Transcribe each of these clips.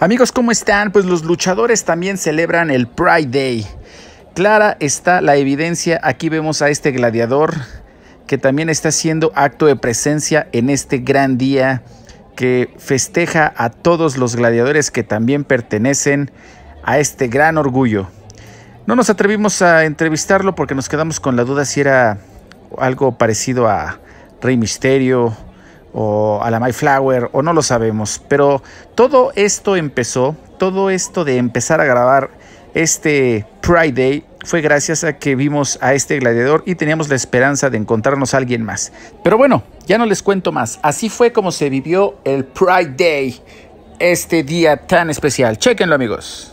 Amigos, ¿cómo están? Pues los luchadores también celebran el Pride Day. Clara está la evidencia, aquí vemos a este gladiador que también está haciendo acto de presencia en este gran día que festeja a todos los gladiadores que también pertenecen a este gran orgullo. No nos atrevimos a entrevistarlo porque nos quedamos con la duda si era algo parecido a Rey Misterio o a la My Flower o no lo sabemos. Pero todo esto empezó, todo esto de empezar a grabar este Pride Day fue gracias a que vimos a este gladiador y teníamos la esperanza de encontrarnos a alguien más. Pero bueno, ya no les cuento más. Así fue como se vivió el Pride Day, este día tan especial. Chequenlo amigos.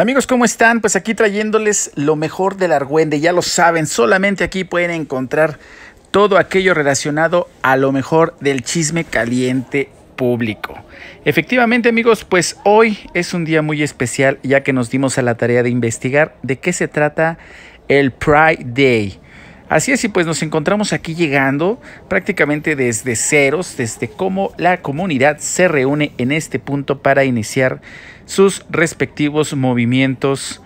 Amigos, ¿cómo están? Pues aquí trayéndoles lo mejor del Argüende. Ya lo saben, solamente aquí pueden encontrar todo aquello relacionado a lo mejor del chisme caliente público. Efectivamente, amigos, pues hoy es un día muy especial ya que nos dimos a la tarea de investigar de qué se trata el Pride Day. Así es, y pues nos encontramos aquí llegando prácticamente desde ceros, desde cómo la comunidad se reúne en este punto para iniciar sus respectivos movimientos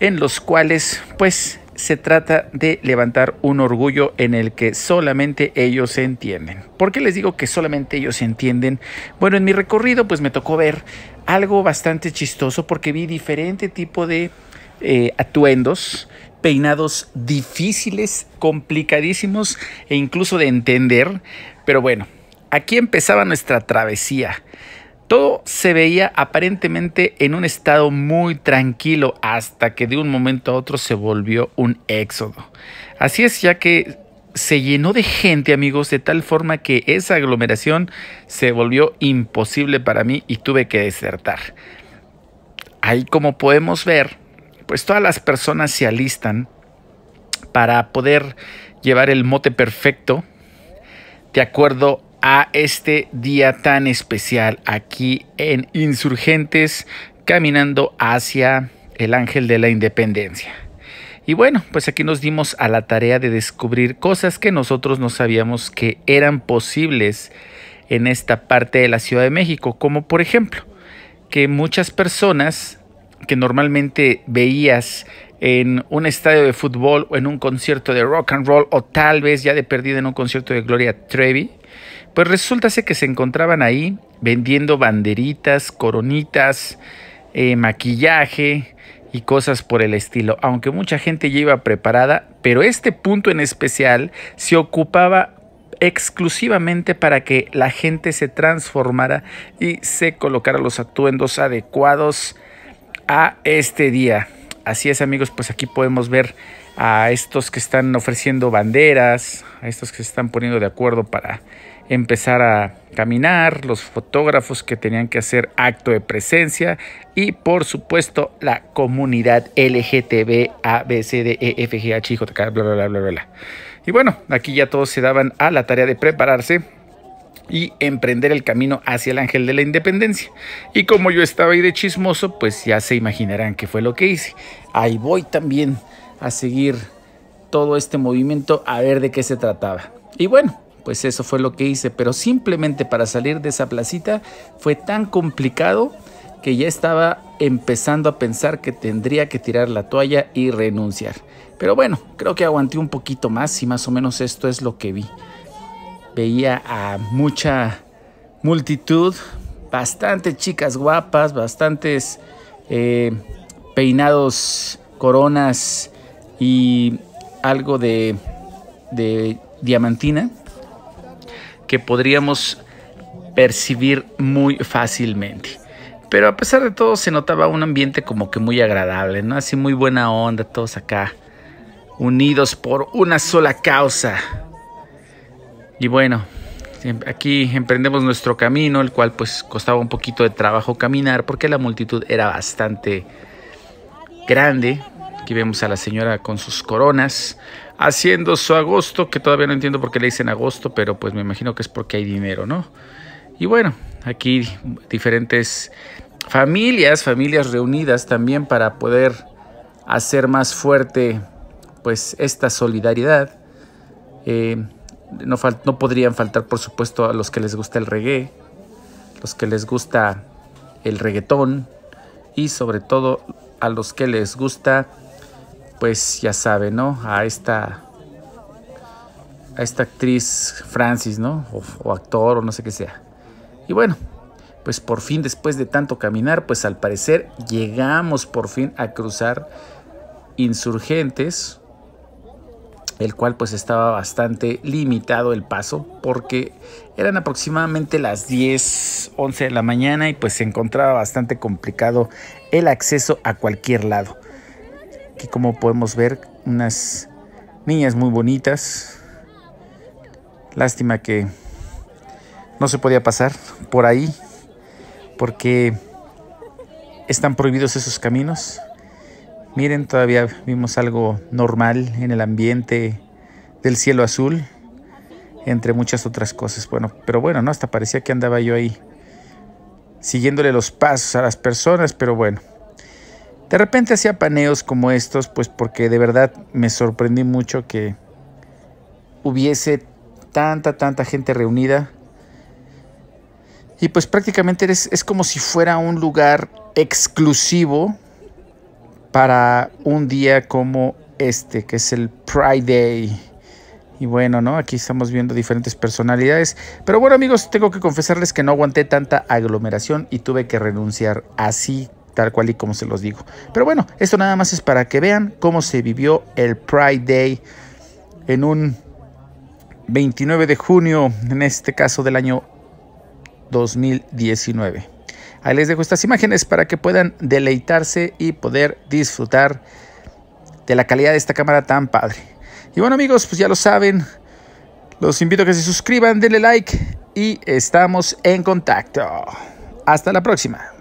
en los cuales pues se trata de levantar un orgullo en el que solamente ellos se entienden. ¿Por qué les digo que solamente ellos se entienden? Bueno, en mi recorrido pues me tocó ver algo bastante chistoso porque vi diferente tipo de eh, atuendos, peinados difíciles, complicadísimos e incluso de entender. Pero bueno, aquí empezaba nuestra travesía. Todo se veía aparentemente en un estado muy tranquilo hasta que de un momento a otro se volvió un éxodo. Así es ya que se llenó de gente, amigos, de tal forma que esa aglomeración se volvió imposible para mí y tuve que desertar. Ahí como podemos ver, pues todas las personas se alistan para poder llevar el mote perfecto de acuerdo a este día tan especial aquí en Insurgentes caminando hacia el Ángel de la Independencia. Y bueno, pues aquí nos dimos a la tarea de descubrir cosas que nosotros no sabíamos que eran posibles en esta parte de la Ciudad de México, como por ejemplo que muchas personas que normalmente veías en un estadio de fútbol o en un concierto de rock and roll o tal vez ya de perdida en un concierto de Gloria Trevi, pues resulta que se encontraban ahí vendiendo banderitas, coronitas, eh, maquillaje y cosas por el estilo, aunque mucha gente ya iba preparada, pero este punto en especial se ocupaba exclusivamente para que la gente se transformara y se colocara los atuendos adecuados a este día. Así es amigos, pues aquí podemos ver a estos que están ofreciendo banderas, a estos que se están poniendo de acuerdo para empezar a caminar, los fotógrafos que tenían que hacer acto de presencia y por supuesto la comunidad LGTB A, B, C, E, bla, bla, bla, bla, bla. Y bueno, aquí ya todos se daban a la tarea de prepararse y emprender el camino hacia el ángel de la independencia. Y como yo estaba ahí de chismoso, pues ya se imaginarán qué fue lo que hice. Ahí voy también a seguir todo este movimiento a ver de qué se trataba. Y bueno, pues eso fue lo que hice, pero simplemente para salir de esa placita fue tan complicado que ya estaba empezando a pensar que tendría que tirar la toalla y renunciar. Pero bueno, creo que aguanté un poquito más y más o menos esto es lo que vi veía a mucha multitud, bastante chicas guapas, bastantes eh, peinados, coronas y algo de, diamantina que podríamos percibir muy fácilmente. Pero a pesar de todo se notaba un ambiente como que muy agradable, ¿no? Así muy buena onda, todos acá unidos por una sola causa, y bueno, em, aquí emprendemos nuestro camino, el cual pues costaba un poquito de trabajo caminar porque la multitud era bastante grande. Aquí vemos a la señora con sus coronas haciendo su agosto, que todavía no entiendo por qué le dicen agosto, pero pues me imagino que es porque hay dinero, ¿no? Y bueno, aquí diferentes familias, familias reunidas también para poder hacer más fuerte pues esta solidaridad. Eh, no, podrían faltar, por supuesto, a los que les gusta el reggae, los que les gusta el reggaetón y sobre todo a los que les gusta, pues ya saben, ¿no? A esta, a esta actriz Francis, ¿no? o actor o no sé qué sea. Y bueno, pues por fin después de tanto caminar, pues al parecer llegamos por fin a cruzar insurgentes el cual pues estaba bastante limitado el paso porque eran aproximadamente las 10, 11 de la mañana y pues se encontraba bastante complicado el acceso a cualquier lado. Aquí como podemos ver unas niñas muy bonitas. Lástima que no se podía pasar por ahí porque están prohibidos esos caminos. Miren, todavía vimos algo normal en el ambiente del cielo azul, entre muchas otras cosas. Bueno, pero bueno, ¿no? Hasta parecía que andaba yo ahí siguiéndole los pasos a las personas, pero bueno. De repente hacía paneos como estos, pues porque de verdad me sorprendí mucho que hubiese tanta, tanta gente reunida. Y pues prácticamente es, es como si fuera un lugar exclusivo para un día como este, que es el Pride Day. Y bueno, ¿no? Aquí estamos viendo diferentes personalidades. Pero bueno, amigos, tengo que confesarles que no aguanté tanta aglomeración y tuve que renunciar así, tal cual y como se los digo. Pero bueno, esto nada más es para que vean cómo se vivió el Pride Day en un 29 de junio, en este caso del año 2019. Ahí les dejo estas imágenes para que puedan deleitarse y poder disfrutar de la calidad de esta cámara tan padre. Y bueno amigos, pues ya lo saben, los invito a que se suscriban, denle like y estamos en contacto. Hasta la próxima.